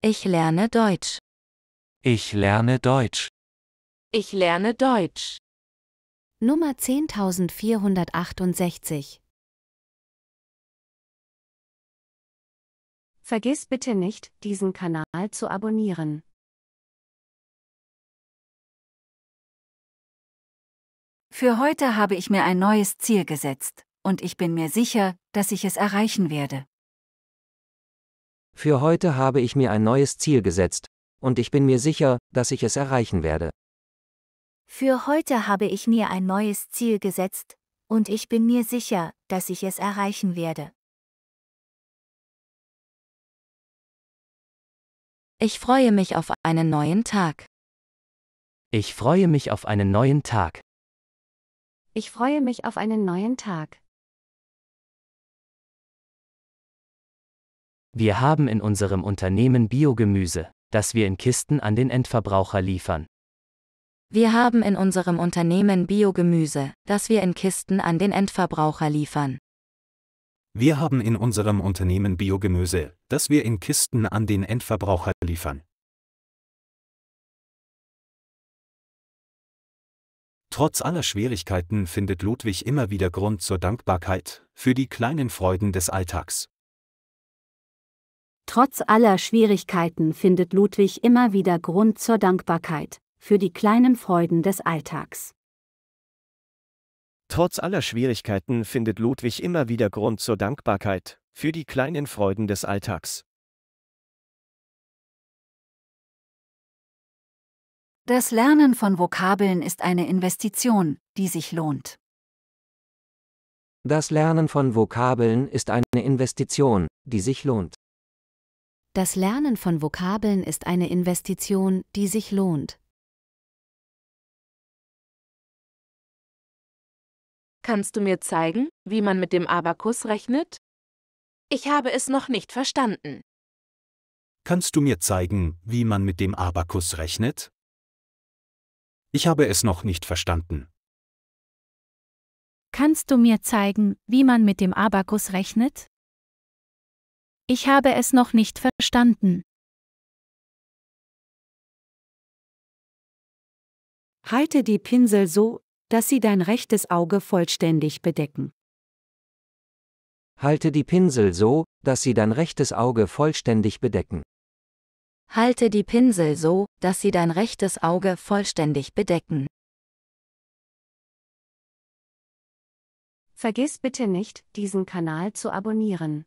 Ich lerne Deutsch. Ich lerne Deutsch. Ich lerne Deutsch. Nummer 10468. Vergiss bitte nicht, diesen Kanal zu abonnieren. Für heute habe ich mir ein neues Ziel gesetzt, und ich bin mir sicher, dass ich es erreichen werde. Für heute habe ich mir ein neues Ziel gesetzt, und ich bin mir sicher, dass ich es erreichen werde. Für heute habe ich mir ein neues Ziel gesetzt, und ich bin mir sicher, dass ich es erreichen werde. Ich freue mich auf einen neuen Tag. Ich freue mich auf einen neuen Tag. Ich freue mich auf einen neuen Tag. Wir haben in unserem Unternehmen Biogemüse, das wir in Kisten an den Endverbraucher liefern. Wir haben in unserem Unternehmen Biogemüse, das wir in Kisten an den Endverbraucher liefern. Wir haben in unserem Unternehmen Biogemüse, das wir in Kisten an den Endverbraucher liefern. Trotz aller Schwierigkeiten findet Ludwig immer wieder Grund zur Dankbarkeit für die kleinen Freuden des Alltags. Trotz aller Schwierigkeiten findet Ludwig immer wieder Grund zur Dankbarkeit für die kleinen Freuden des Alltags. Trotz aller Schwierigkeiten findet Ludwig immer wieder Grund zur Dankbarkeit für die kleinen Freuden des Alltags. Das Lernen von Vokabeln ist eine Investition, die sich lohnt. Das Lernen von Vokabeln ist eine Investition, die sich lohnt. Das Lernen von Vokabeln ist eine Investition, die sich lohnt. Kannst du mir zeigen, wie man mit dem Abakus rechnet? Ich habe es noch nicht verstanden. Kannst du mir zeigen, wie man mit dem Abakus rechnet? Ich habe es noch nicht verstanden. Kannst du mir zeigen, wie man mit dem Abakus rechnet? Ich habe es noch nicht verstanden. Halte die Pinsel so, dass sie dein rechtes Auge vollständig bedecken. Halte die Pinsel so, dass sie dein rechtes Auge vollständig bedecken. Halte die Pinsel so, dass sie dein rechtes Auge vollständig bedecken. Vergiss bitte nicht, diesen Kanal zu abonnieren.